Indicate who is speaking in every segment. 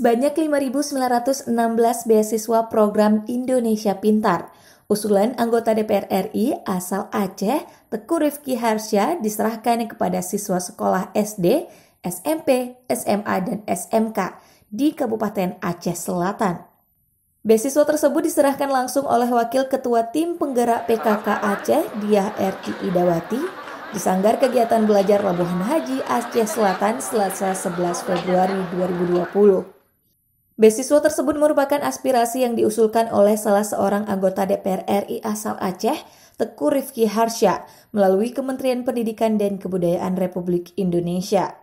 Speaker 1: Sebanyak 5.916 beasiswa program Indonesia Pintar. Usulan anggota DPR RI asal Aceh, Teku Rifki Harsya diserahkan kepada siswa sekolah SD, SMP, SMA, dan SMK di Kabupaten Aceh Selatan. Beasiswa tersebut diserahkan langsung oleh Wakil Ketua Tim Penggerak PKK Aceh, Diah RCI Dawati, di Sanggar Kegiatan Belajar Labuhan Haji Aceh Selatan Selasa 11 Februari 2020. Beasiswa tersebut merupakan aspirasi yang diusulkan oleh salah seorang anggota DPR RI asal Aceh, Teku Rifki Harsya, melalui Kementerian Pendidikan dan Kebudayaan Republik Indonesia.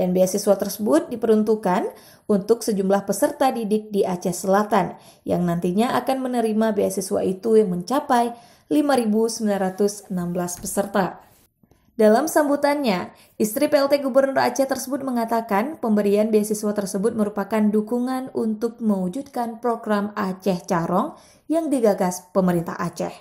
Speaker 1: Dan beasiswa tersebut diperuntukkan untuk sejumlah peserta didik di Aceh Selatan yang nantinya akan menerima beasiswa itu yang mencapai 5.916 peserta. Dalam sambutannya, istri PLT Gubernur Aceh tersebut mengatakan pemberian beasiswa tersebut merupakan dukungan untuk mewujudkan program Aceh Carong yang digagas pemerintah Aceh.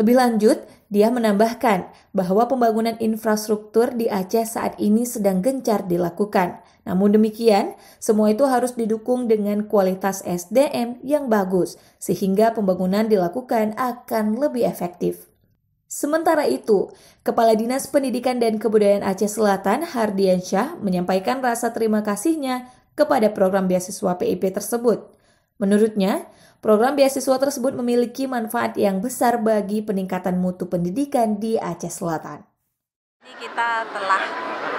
Speaker 1: Lebih lanjut, dia menambahkan bahwa pembangunan infrastruktur di Aceh saat ini sedang gencar dilakukan. Namun demikian, semua itu harus didukung dengan kualitas SDM yang bagus, sehingga pembangunan dilakukan akan lebih efektif. Sementara itu, Kepala Dinas Pendidikan dan Kebudayaan Aceh Selatan, Hardiansyah, menyampaikan rasa terima kasihnya kepada program beasiswa PIP tersebut. Menurutnya, program beasiswa tersebut memiliki manfaat yang besar bagi peningkatan mutu pendidikan di Aceh Selatan. Kita
Speaker 2: telah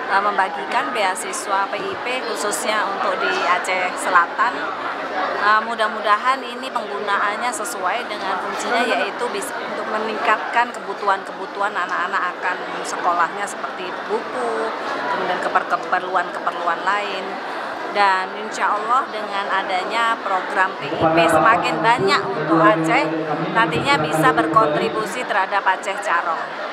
Speaker 2: eh, membagikan beasiswa PIP khususnya untuk di Aceh Selatan. Eh, mudah-mudahan ini penggunaannya sesuai dengan fungsinya yaitu bisa untuk meningkatkan kebutuhan-kebutuhan anak-anak akan sekolahnya seperti buku, kemudian keperluan-keperluan lain dan insya Allah dengan adanya program PIP semakin banyak untuk Aceh nantinya bisa berkontribusi terhadap Aceh Carong.